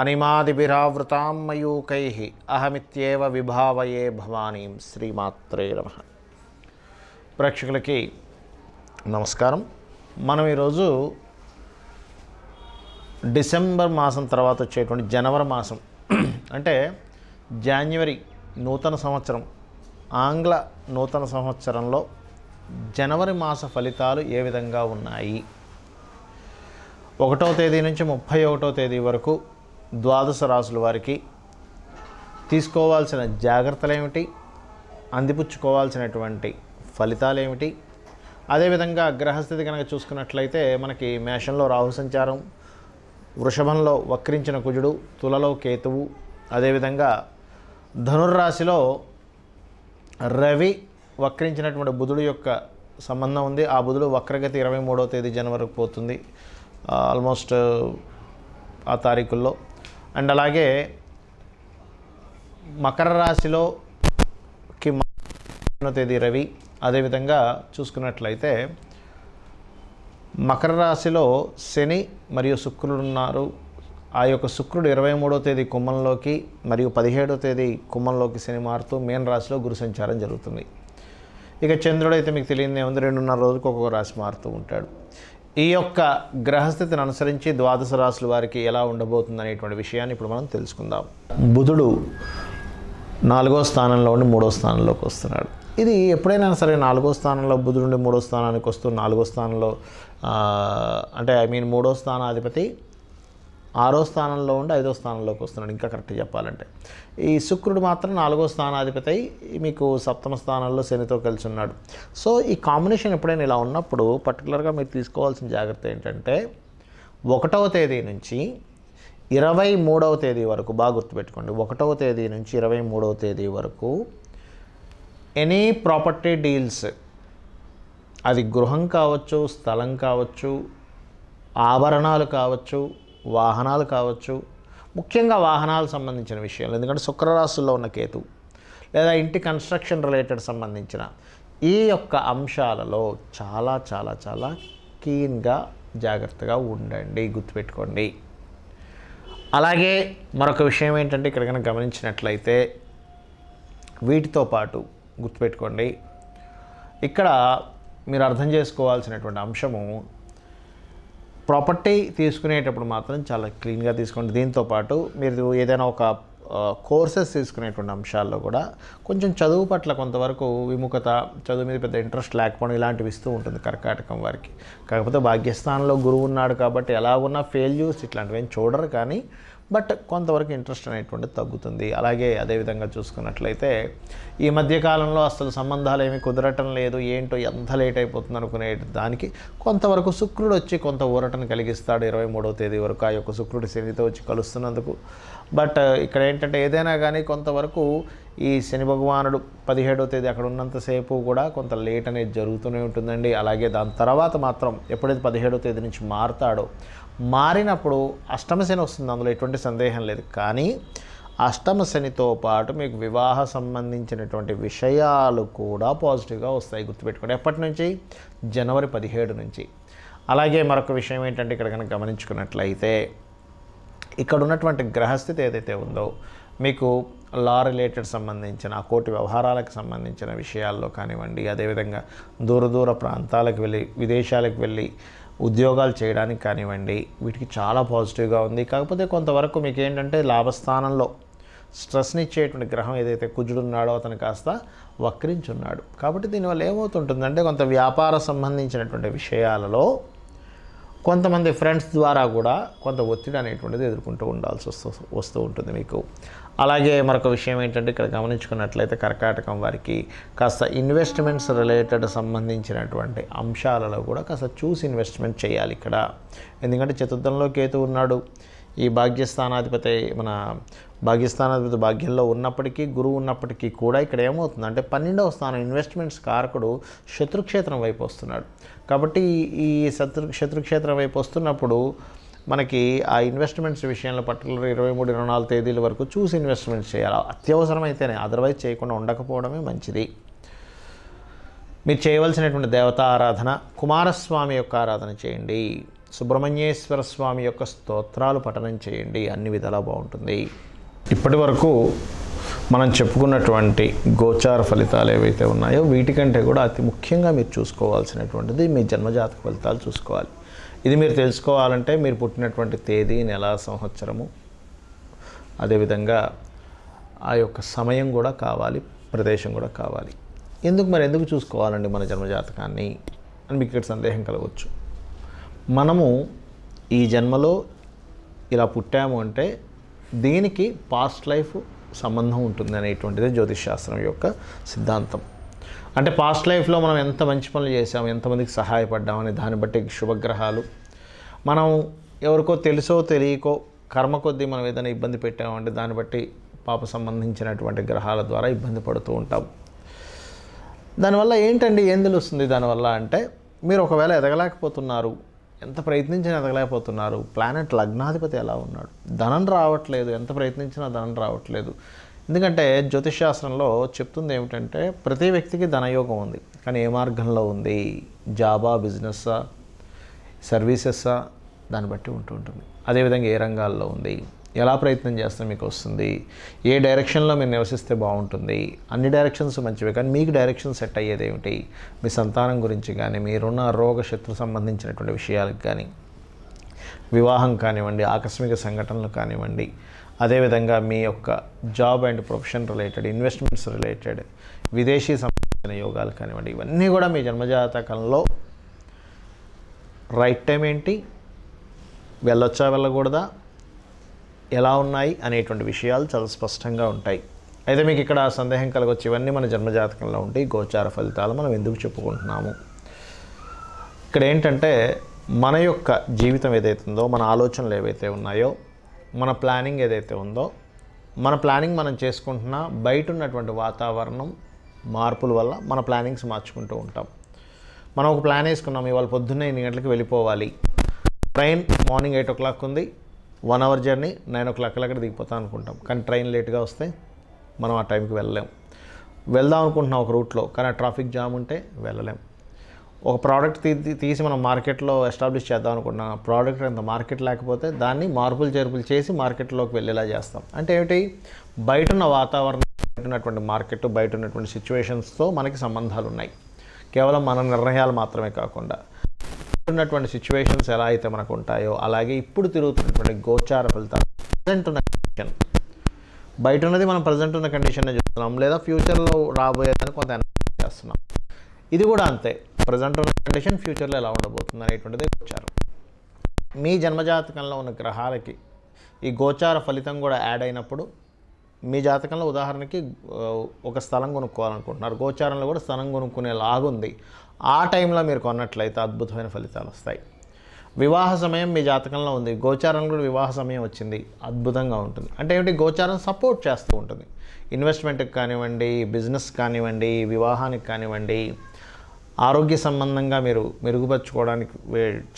అనిమాదిభిరావృతాం మయూకై అహమిత్యేవ విభావయే భవానీ శ్రీమాత్రే నమ ప్రేక్షకులకి నమస్కారం మనం ఈరోజు డిసెంబర్ మాసం తర్వాత వచ్చేటువంటి జనవరి మాసం అంటే జాన్యువరి నూతన సంవత్సరం ఆంగ్ల నూతన సంవత్సరంలో జనవరి మాస ఫలితాలు ఏ విధంగా ఉన్నాయి ఒకటో తేదీ నుంచి ముప్పై ఒకటో తేదీ వరకు ద్వాదశ రాసుల వారికి తీసుకోవాల్సిన జాగ్రత్తలు ఏమిటి అందిపుచ్చుకోవాల్సినటువంటి ఫలితాలు ఏమిటి అదేవిధంగా గ్రహస్థితి కనుక చూసుకున్నట్లయితే మనకి మేషంలో రాహు సంచారం వృషభంలో వక్రించిన కుజుడు తులలో కేతువు అదేవిధంగా ధనుర్రాశిలో రవి వక్రించినటువంటి బుధుడు యొక్క సంబంధం ఉంది ఆ బుధుడు వక్రగతి ఇరవై మూడవ తేదీ జనవరికి పోతుంది ఆల్మోస్ట్ ఆ తారీఖుల్లో అండ్ అలాగే మకర రాశిలోకి తేదీ రవి అదేవిధంగా చూసుకున్నట్లయితే మకర రాశిలో శని మరియు శుక్రుడు ఉన్నారు ఆ యొక్క శుక్రుడు ఇరవై మూడో తేదీ కుమ్మంలోకి మరియు పదిహేడో తేదీ కుమ్మంలోకి శని మారుతూ మేన్ రాశిలో గురు సంచారం జరుగుతుంది ఇక చంద్రుడు అయితే మీకు తెలియదు ఏముంది రెండున్నర రోజులకు ఒక్కొక్క రాశి మారుతూ ఉంటాడు ఈ యొక్క గ్రహస్థితిని అనుసరించి ద్వాదశ రాశుల వారికి ఎలా ఉండబోతుంది అనేటువంటి విషయాన్ని ఇప్పుడు మనం తెలుసుకుందాం బుధుడు నాలుగో స్థానంలో ఉండి మూడో స్థానంలోకి వస్తున్నాడు ఇది ఎప్పుడైనా సరే నాలుగో స్థానంలో బుధుడు నుండి మూడో స్థానానికి వస్తూ నాలుగో స్థానంలో అంటే ఐ మీన్ మూడో స్థానాధిపతి ఆరో స్థానంలో ఉండి ఐదో స్థానంలోకి వస్తున్నాడు ఇంకా కరెక్ట్గా చెప్పాలంటే ఈ శుక్రుడు మాత్రం నాలుగో స్థానాధిపతి మీకు సప్తమ స్థానంలో శనితో కలిసి ఉన్నాడు సో ఈ కాంబినేషన్ ఎప్పుడైనా ఇలా ఉన్నప్పుడు పర్టికులర్గా మీరు తీసుకోవాల్సిన జాగ్రత్త ఏంటంటే ఒకటవ తేదీ నుంచి ఇరవై మూడవ తేదీ వరకు బాగా గుర్తుపెట్టుకోండి ఒకటవ తేదీ నుంచి ఇరవై మూడవ తేదీ వరకు ఎనీ ప్రాపర్టీ డీల్స్ అది గృహం కావచ్చు స్థలం కావచ్చు ఆభరణాలు కావచ్చు వాహనాలు కావచ్చు ముఖ్యంగా వాహనాలు సంబంధించిన విషయాలు ఎందుకంటే శుక్రరాశుల్లో ఉన్న కేతు లేదా ఇంటి కన్స్ట్రక్షన్ రిలేటెడ్ సంబంధించిన ఈ యొక్క అంశాలలో చాలా చాలా చాలా క్లీన్గా జాగ్రత్తగా ఉండండి గుర్తుపెట్టుకోండి అలాగే మరొక విషయం ఏంటంటే ఇక్కడ కనుక గమనించినట్లయితే వీటితో పాటు గుర్తుపెట్టుకోండి ఇక్కడ మీరు అర్థం చేసుకోవాల్సినటువంటి అంశము ప్రాపర్టీ తీసుకునేటప్పుడు మాత్రం చాలా క్లీన్గా తీసుకోండి దీంతో పాటు మీరు ఏదైనా ఒక కోర్సెస్ తీసుకునేటువంటి అంశాల్లో కూడా కొంచెం చదువు పట్ల కొంతవరకు విముఖత చదువు మీద పెద్ద ఇంట్రెస్ట్ లేకపోవడం ఇలాంటివి ఇస్తూ ఉంటుంది కర్కాటకం వారికి కాకపోతే భాగ్యస్థానంలో గురువు ఉన్నాడు కాబట్టి ఎలా ఉన్నా ఫెయిల్యూర్స్ ఇట్లాంటివి ఏం చూడరు కానీ బట్ కొంతవరకు ఇంట్రెస్ట్ అనేటువంటిది తగ్గుతుంది అలాగే అదేవిధంగా చూసుకున్నట్లయితే ఈ మధ్యకాలంలో అసలు సంబంధాలు ఏమి కుదరటం లేదు ఏంటో ఎంత లేట్ అయిపోతుంది అనుకునే దానికి కొంతవరకు శుక్రుడు వచ్చి కొంత ఊరటను కలిగిస్తాడు ఇరవై మూడవ తేదీ వరకు ఆ యొక్క శుక్రుడి శనితో వచ్చి కలుస్తున్నందుకు బట్ ఇక్కడ ఏంటంటే ఏదైనా కానీ కొంతవరకు ఈ శని భగవానుడు పదిహేడో తేదీ అక్కడ ఉన్నంతసేపు కూడా కొంత లేట్ అనేది జరుగుతూనే ఉంటుందండి అలాగే దాని తర్వాత మాత్రం ఎప్పుడైతే పదిహేడో తేదీ నుంచి మారుతాడో మారినప్పుడు అష్టమ శని వస్తుంది అందులో ఎటువంటి సందేహం లేదు కానీ అష్టమ శనితో పాటు మీకు వివాహ సంబంధించినటువంటి విషయాలు కూడా పాజిటివ్గా వస్తాయి గుర్తుపెట్టుకోండి ఎప్పటి నుంచి జనవరి పదిహేడు నుంచి అలాగే మరొక విషయం ఏంటంటే ఇక్కడ కనుక గమనించుకున్నట్లయితే ఇక్కడ ఉన్నటువంటి గ్రహస్థితి ఏదైతే ఉందో మీకు లా రిలేటెడ్ సంబంధించిన ఆ కోర్టు వ్యవహారాలకు సంబంధించిన విషయాల్లో కానివ్వండి అదేవిధంగా దూర దూర ప్రాంతాలకు వెళ్ళి విదేశాలకు వెళ్ళి ఉద్యోగాలు చేయడానికి కానివ్వండి వీటికి చాలా పాజిటివ్గా ఉంది కాకపోతే కొంతవరకు మీకు ఏంటంటే లాభస్థానంలో స్ట్రెస్ని ఇచ్చేటువంటి గ్రహం ఏదైతే కుజుడున్నాడో అతను కాస్త వక్రించున్నాడు కాబట్టి దీనివల్ల ఏమవుతుంటుందంటే కొంత వ్యాపార సంబంధించినటువంటి విషయాలలో కొంతమంది ఫ్రెండ్స్ ద్వారా కూడా కొంత ఒత్తిడి అనేటువంటిది ఎదుర్కొంటూ ఉండాల్సి వస్తూ వస్తూ ఉంటుంది మీకు అలాగే మరొక విషయం ఏంటంటే ఇక్కడ గమనించుకున్నట్లయితే కర్కాటకం వారికి కాస్త ఇన్వెస్ట్మెంట్స్ రిలేటెడ్ సంబంధించినటువంటి అంశాలలో కూడా కాస్త చూసి ఇన్వెస్ట్మెంట్ చేయాలి ఇక్కడ ఎందుకంటే చతుర్థంలో కేతు ఉన్నాడు ఈ భాగ్యస్థానాధిపతి మన భాగ్యస్థానాధిపతి భాగ్యంలో ఉన్నప్పటికీ గురువు ఉన్నప్పటికీ కూడా ఇక్కడ ఏమవుతుంది అంటే పన్నెండవ స్థానం ఇన్వెస్ట్మెంట్స్ కారకుడు శత్రుక్షేత్రం వైపు వస్తున్నాడు కాబట్టి ఈ శత్రు శత్రుక్షేత్రం వైపు వస్తున్నప్పుడు మనకి ఆ ఇన్వెస్ట్మెంట్స్ విషయంలో పర్టికులర్ ఇరవై మూడు ఇరవై నాలుగు తేదీల వరకు చూసి ఇన్వెస్ట్మెంట్స్ చేయాలి అత్యవసరమైతేనే అదర్వైజ్ చేయకుండా ఉండకపోవడమే మంచిది మీరు చేయవలసినటువంటి దేవతా ఆరాధన కుమారస్వామి యొక్క ఆరాధన చేయండి సుబ్రహ్మణ్యేశ్వర స్వామి యొక్క స్తోత్రాలు పఠనం చేయండి అన్ని విధాలా బాగుంటుంది ఇప్పటి వరకు మనం చెప్పుకున్నటువంటి గోచార ఫలితాలు ఏవైతే ఉన్నాయో వీటికంటే కూడా అతి ముఖ్యంగా మీరు చూసుకోవాల్సినటువంటిది మీ జన్మజాతక ఫలితాలు చూసుకోవాలి ఇది మీరు తెలుసుకోవాలంటే మీరు పుట్టినటువంటి తేదీ నెల సంవత్సరము అదేవిధంగా ఆ యొక్క సమయం కూడా కావాలి ప్రదేశం కూడా కావాలి ఎందుకు మరి ఎందుకు చూసుకోవాలండి మన జన్మజాతకాన్ని అని మీకు ఇక్కడ సందేహం కలగవచ్చు మనము ఈ జన్మలో ఇలా పుట్టాము అంటే దీనికి పాస్ట్ లైఫ్ సంబంధం ఉంటుంది అనేటువంటిది జ్యోతిష్ శాస్త్రం యొక్క సిద్ధాంతం అంటే పాస్ట్ లైఫ్లో మనం ఎంత మంచి పనులు చేసాము ఎంతమందికి సహాయపడ్డాము అనే దాన్ని బట్టి శుభగ్రహాలు మనం ఎవరికో తెలుసో తెలియకో కర్మ కొద్దీ మనం ఏదైనా ఇబ్బంది పెట్టామంటే దాన్ని బట్టి పాప సంబంధించినటువంటి గ్రహాల ద్వారా ఇబ్బంది పడుతూ ఉంటాం దానివల్ల ఏంటండి ఏం తెలుస్తుంది దానివల్ల అంటే మీరు ఒకవేళ ఎదగలేకపోతున్నారు ఎంత ప్రయత్నించినా ఎదగలేకపోతున్నారు ప్లానెట్ లగ్నాధిపతి ఎలా ఉన్నాడు ధనం రావట్లేదు ఎంత ప్రయత్నించినా ధనం రావట్లేదు ఎందుకంటే జ్యోతిషాస్త్రంలో చెప్తుంది ఏమిటంటే ప్రతి వ్యక్తికి ధనయోగం ఉంది కానీ ఏ మార్గంలో ఉంది జాబా బిజినెస్సా సర్వీసెస్సా దాన్ని బట్టి ఉంటూ ఉంటుంది అదేవిధంగా ఏ రంగాల్లో ఉంది ఎలా ప్రయత్నం చేస్తే మీకు వస్తుంది ఏ డైరెక్షన్లో మీరు నివసిస్తే బాగుంటుంది అన్ని డైరెక్షన్స్ మంచివే కానీ మీకు డైరెక్షన్ సెట్ అయ్యేది ఏమిటి మీ సంతానం గురించి కానీ మీరున్న రోగ శత్రు సంబంధించినటువంటి విషయాలకు కానీ వివాహం కానివ్వండి ఆకస్మిక సంఘటనలు కానివ్వండి అదేవిధంగా మీ యొక్క job and profession related investments related విదేశీ సంబంధించిన యోగాలు కానివ్వండి ఇవన్నీ కూడా మీ జన్మజాతకంలో రైట్ టైం ఏంటి వెళ్ళొచ్చా వెళ్ళకూడదా ఎలా ఉన్నాయి అనేటువంటి విషయాలు చాలా స్పష్టంగా ఉంటాయి అయితే మీకు ఇక్కడ సందేహం కలగొచ్చు ఇవన్నీ మన జన్మజాతకంలో ఉండి గోచార ఫలితాలు మనం ఎందుకు చెప్పుకుంటున్నాము ఇక్కడ ఏంటంటే మన యొక్క జీవితం ఉందో మన ఆలోచనలు ఏవైతే ఉన్నాయో మన ప్లానింగ్ ఏదైతే ఉందో మన ప్లానింగ్ మనం చేసుకుంటున్నా బయట ఉన్నటువంటి వాతావరణం మార్పుల వల్ల మన ప్లానింగ్స్ మార్చుకుంటూ ఉంటాం మనం ఒక ప్లాన్ వేసుకున్నాం ఇవాళ పొద్దున్న ఎన్ని గంటలకు వెళ్ళిపోవాలి train morning eight o'clock ఉంది one hour journey nine o'clock అక్కడ దిగిపోతాం అనుకుంటాం కానీ ట్రైన్ లేట్గా వస్తే మనం ఆ టైంకి వెళ్ళలేం వెళ్దాం అనుకుంటున్నాం ఒక రూట్లో కానీ ఆ ట్రాఫిక్ జామ్ ఉంటే వెళ్ళలేం ఒక ప్రోడక్ట్ తీసి మనం మార్కెట్లో ఎస్టాబ్లిష్ చేద్దాం అనుకుంటున్నాం ప్రోడక్ట్ అంత మార్కెట్ లేకపోతే దాన్ని మార్పులు చేర్పులు చేసి మార్కెట్లోకి వెళ్ళేలా చేస్తాం అంటే ఏమిటి బయట ఉన్న వాతావరణం బయట ఉన్నటువంటి మార్కెట్ బయట ఉన్నటువంటి సిచ్యువేషన్స్తో మనకి సంబంధాలు ఉన్నాయి కేవలం మన నిర్ణయాలు మాత్రమే కాకుండా ఉన్నటువంటి సిచ్యువేషన్స్ ఎలా అయితే మనకు ఉంటాయో అలాగే ఇప్పుడు తిరుగుతున్నటువంటి గోచార ఫలితాలు ప్రజెంట్ ఉన్న కండిషన్ బయట ఉన్నది మనం ప్రజెంట్ ఉన్న కండిషన్నే చూస్తున్నాం లేదా ఫ్యూచర్లో రాబోయేదని కొంత అనలైజ్ చేస్తున్నాం ఇది కూడా అంతే ప్రజెంట్ ఉన్న కండిషన్ ఫ్యూచర్లో ఎలా ఉండబోతుంది అనేటువంటిది గోచారం మీ జన్మజాతకంలో ఉన్న గ్రహాలకి ఈ గోచార ఫలితం కూడా యాడ్ అయినప్పుడు మీ జాతకంలో ఉదాహరణకి ఒక స్థలం కొనుక్కోవాలనుకుంటున్నారు గోచారంలో కూడా స్థలం కొనుక్కునే లాగుంది ఆ టైంలో మీరు కొన్నట్లయితే అద్భుతమైన ఫలితాలు వస్తాయి వివాహ సమయం మీ జాతకంలో ఉంది గోచారం కూడా వివాహ సమయం వచ్చింది అద్భుతంగా ఉంటుంది అంటే ఏమిటి గోచారం సపోర్ట్ చేస్తూ ఉంటుంది ఇన్వెస్ట్మెంట్కి కానివ్వండి బిజినెస్ కానివ్వండి వివాహానికి కానివ్వండి ఆరోగ్య సంబంధంగా మీరు మెరుగుపరచుకోవడానికి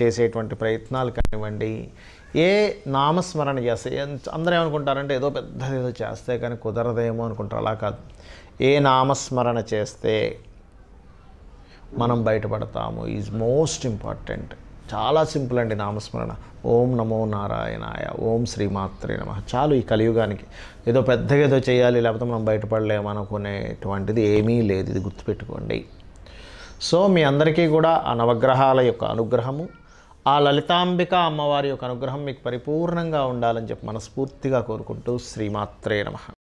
చేసేటువంటి ప్రయత్నాలు కానివ్వండి ఏ నామస్మరణ చేస్తే అందరూ ఏమనుకుంటారంటే ఏదో పెద్దది ఏదో చేస్తే కానీ కుదరదేమో అనుకుంటారు అలా కాదు ఏ నామస్మరణ చేస్తే మనం బయటపడతాము ఈజ్ మోస్ట్ ఇంపార్టెంట్ చాలా సింపుల్ అండి నామస్మరణ ఓం నమో నారాయణాయ ఓం శ్రీమాత్రే నమ చాలు ఈ కలియుగానికి ఏదో పెద్దగా ఏదో చేయాలి లేకపోతే మనం బయటపడలేమనుకునేటువంటిది ఏమీ లేదు ఇది గుర్తుపెట్టుకోండి సో మీ అందరికీ కూడా ఆ నవగ్రహాల యొక్క అనుగ్రహము ఆ లలితాంబిక అమ్మవారి యొక్క అనుగ్రహం మీకు పరిపూర్ణంగా ఉండాలని చెప్పి మనస్ఫూర్తిగా కోరుకుంటూ శ్రీమాత్రే నమ